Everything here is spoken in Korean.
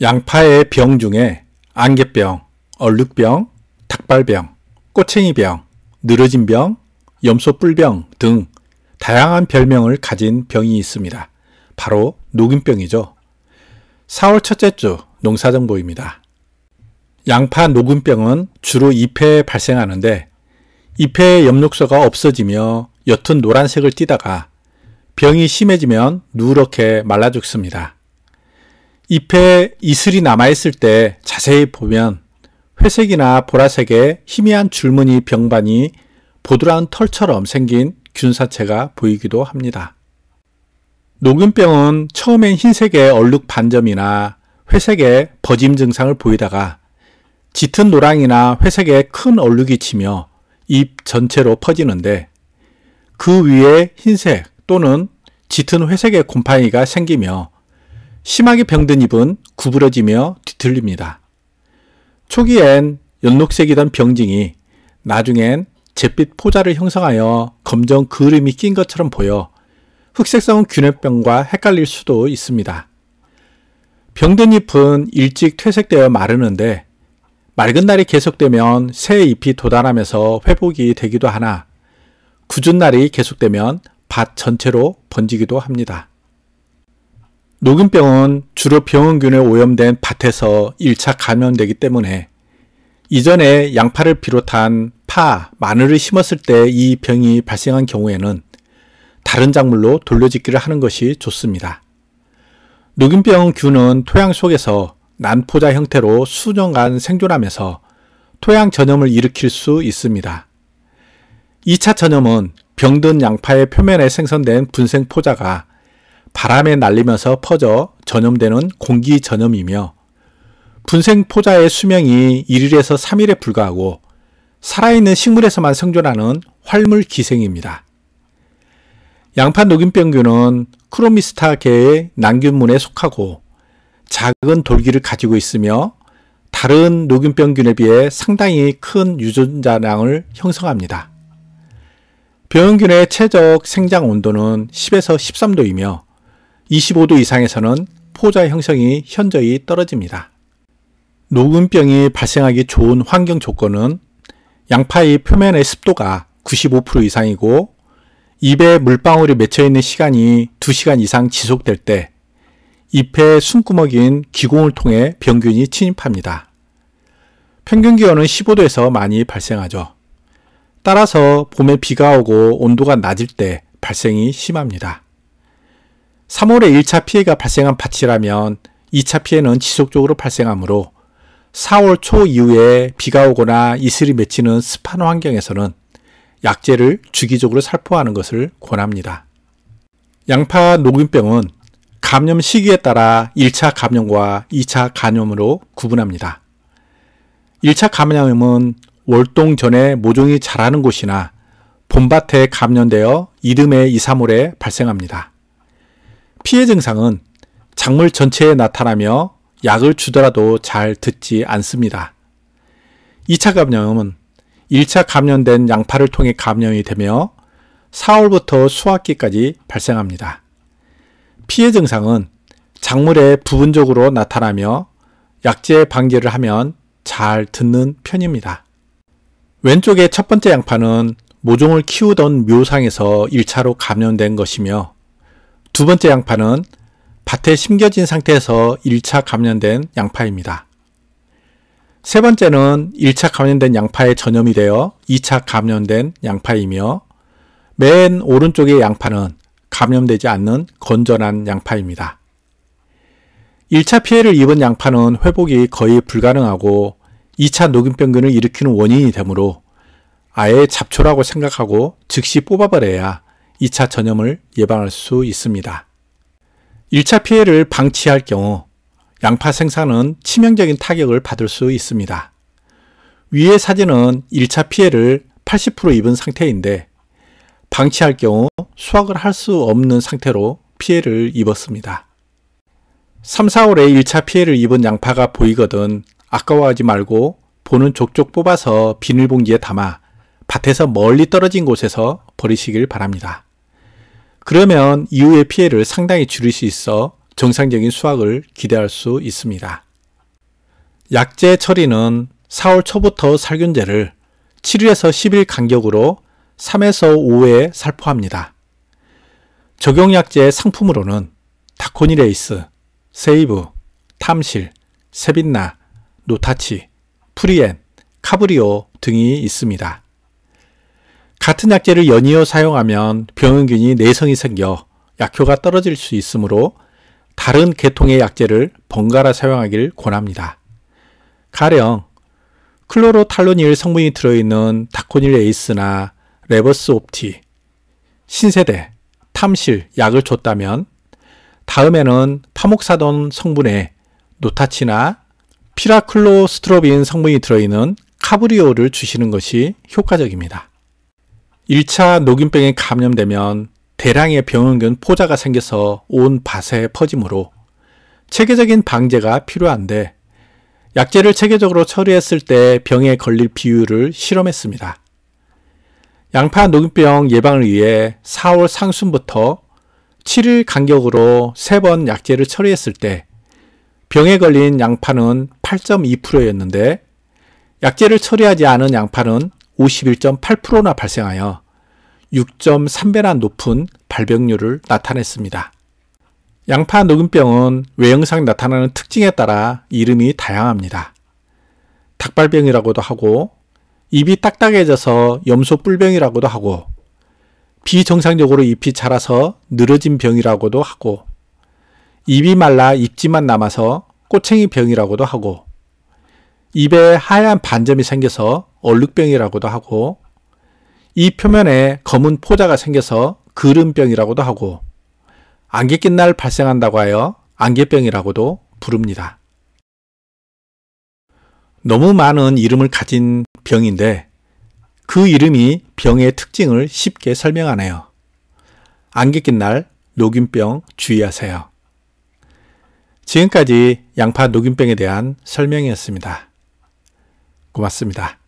양파의 병 중에 안개병, 얼룩병, 닭발병, 꼬챙이병, 늘어진 병, 염소뿔병 등 다양한 별명을 가진 병이 있습니다. 바로 녹음병이죠. 4월 첫째 주 농사정보입니다. 양파 녹음병은 주로 잎에 발생하는데 잎의 염록소가 없어지며 옅은 노란색을 띠다가 병이 심해지면 누렇게 말라 죽습니다. 잎에 이슬이 남아있을 때 자세히 보면 회색이나 보라색의 희미한 줄무늬 병반이 보드라운 털처럼 생긴 균사체가 보이기도 합니다. 녹균병은 처음엔 흰색의 얼룩 반점이나 회색의 버짐 증상을 보이다가 짙은 노랑이나 회색의 큰 얼룩이 치며 잎 전체로 퍼지는데 그 위에 흰색 또는 짙은 회색의 곰팡이가 생기며 심하게 병든 잎은 구부러지며 뒤틀립니다. 초기엔 연녹색이던 병증이 나중엔 잿빛 포자를 형성하여 검정 그름이 낀 것처럼 보여 흑색성 균해병과 헷갈릴 수도 있습니다. 병든 잎은 일찍 퇴색되어 마르는데 맑은 날이 계속되면 새 잎이 도달하면서 회복이 되기도 하나 굳은 날이 계속되면 밭 전체로 번지기도 합니다. 녹균병은 주로 병원균에 오염된 밭에서 1차 감염되기 때문에 이전에 양파를 비롯한 파, 마늘을 심었을 때 이 병이 발생한 경우에는 다른 작물로 돌려짓기를 하는 것이 좋습니다. 녹균병 균은 토양 속에서 난포자 형태로 수년간 생존하면서 토양 전염을 일으킬 수 있습니다. 2차 전염은 병든 양파의 표면에 생성된 분생포자가 바람에 날리면서 퍼져 전염되는 공기 전염이며 분생 포자의 수명이 1일에서 3일에 불과하고 살아있는 식물에서만 생존하는 활물 기생입니다. 양파 녹임병균은 크로미스타계의 난균문에 속하고 작은 돌기를 가지고 있으며 다른 녹균병균에 비해 상당히 큰 유전자량을 형성합니다. 병균의 최적 생장 온도는 10에서 13도이며 25도 이상에서는 포자 형성이 현저히 떨어집니다. 녹음병이 발생하기 좋은 환경 조건은 양파의 표면의 습도가 95% 이상이고 잎에 물방울이 맺혀있는 시간이 2시간 이상 지속될 때잎에 숨구멍인 기공을 통해 병균이 침입합니다. 평균 기온은 15도에서 많이 발생하죠. 따라서 봄에 비가 오고 온도가 낮을 때 발생이 심합니다. 3월에 1차 피해가 발생한 밭이라면 2차 피해는 지속적으로 발생하므로 4월 초 이후에 비가 오거나 이슬이 맺히는 습한 환경에서는 약재를 주기적으로 살포하는 것을 권합니다. 양파 녹균병은 감염 시기에 따라 1차 감염과 2차 감염으로 구분합니다. 1차 감염은 월동 전에 모종이 자라는 곳이나 봄밭에 감염되어 이듬해 2, 3월에 발생합니다. 피해 증상은 작물 전체에 나타나며 약을 주더라도 잘 듣지 않습니다. 2차 감염은 1차 감염된 양파를 통해 감염이 되며 4월부터 수확기까지 발생합니다. 피해 증상은 작물에 부분적으로 나타나며 약제 방제를 하면 잘 듣는 편입니다. 왼쪽의 첫 번째 양파는 모종을 키우던 묘상에서 1차로 감염된 것이며 두 번째 양파는 밭에 심겨진 상태에서 1차 감염된 양파입니다. 세 번째는 1차 감염된 양파에 전염이 되어 2차 감염된 양파이며 맨 오른쪽의 양파는 감염되지 않는 건전한 양파입니다. 1차 피해를 입은 양파는 회복이 거의 불가능하고 2차 녹균병균을 일으키는 원인이 되므로 아예 잡초라고 생각하고 즉시 뽑아버려야 2차 전염을 예방할 수 있습니다. 1차 피해를 방치할 경우 양파 생산은 치명적인 타격을 받을 수 있습니다. 위의 사진은 1차 피해를 80% 입은 상태인데 방치할 경우 수확을 할 수 없는 상태로 피해를 입었습니다. 3, 4월에 1차 피해를 입은 양파가 보이거든 아까워하지 말고 보는 족족 뽑아서 비닐봉지에 담아 밭에서 멀리 떨어진 곳에서 버리시길 바랍니다. 그러면 이후의 피해를 상당히 줄일 수 있어 정상적인 수확을 기대할 수 있습니다. 약재 처리는 4월 초부터 살균제를 7일에서 10일 간격으로 3에서 5회 살포합니다. 적용약제 상품으로는 다코니레이스, 세이브, 탐실, 세빛나 노타치, 프리엔, 카브리오 등이 있습니다. 같은 약제를 연이어 사용하면 병원균이 내성이 생겨 약효가 떨어질 수 있으므로 다른 계통의 약제를 번갈아 사용하길 권합니다. 가령 클로로탈로닐 성분이 들어있는 다코닐 에이스나 레버스 옵티, 신세대, 탐실 약을 줬다면 다음에는 타목사돈 성분의 노타치나 피라클로스트로빈 성분이 들어있는 카브리오를 주시는 것이 효과적입니다. 1차 녹균병에 감염되면 대량의 병원균 포자가 생겨서 온 밭에 퍼지므로 체계적인 방제가 필요한데 약제를 체계적으로 처리했을 때 병에 걸릴 비율을 실험했습니다. 양파 녹균병 예방을 위해 4월 상순부터 7일 간격으로 3번 약제를 처리했을 때 병에 걸린 양파는 8.2%였는데 약제를 처리하지 않은 양파는 51.8%나 발생하여 6.3배나 높은 발병률을 나타냈습니다. 양파 녹음병은 외형상 나타나는 특징에 따라 이름이 다양합니다. 닭발병이라고도 하고 입이 딱딱해져서 염소뿔병이라고도 하고 비정상적으로 잎이 자라서 늘어진 병이라고도 하고 입이 말라 입지만 남아서 꼬챙이 병이라고도 하고 입에 하얀 반점이 생겨서 얼룩병이라고도 하고 이 표면에 검은 포자가 생겨서 그름병이라고도 하고 안개 낀 날 발생한다고 하여 안개병이라고도 부릅니다. 너무 많은 이름을 가진 병인데 그 이름이 병의 특징을 쉽게 설명하네요. 안개 낀 날녹임병 주의하세요. 지금까지 양파 녹임병에 대한 설명이었습니다. 고맙습니다.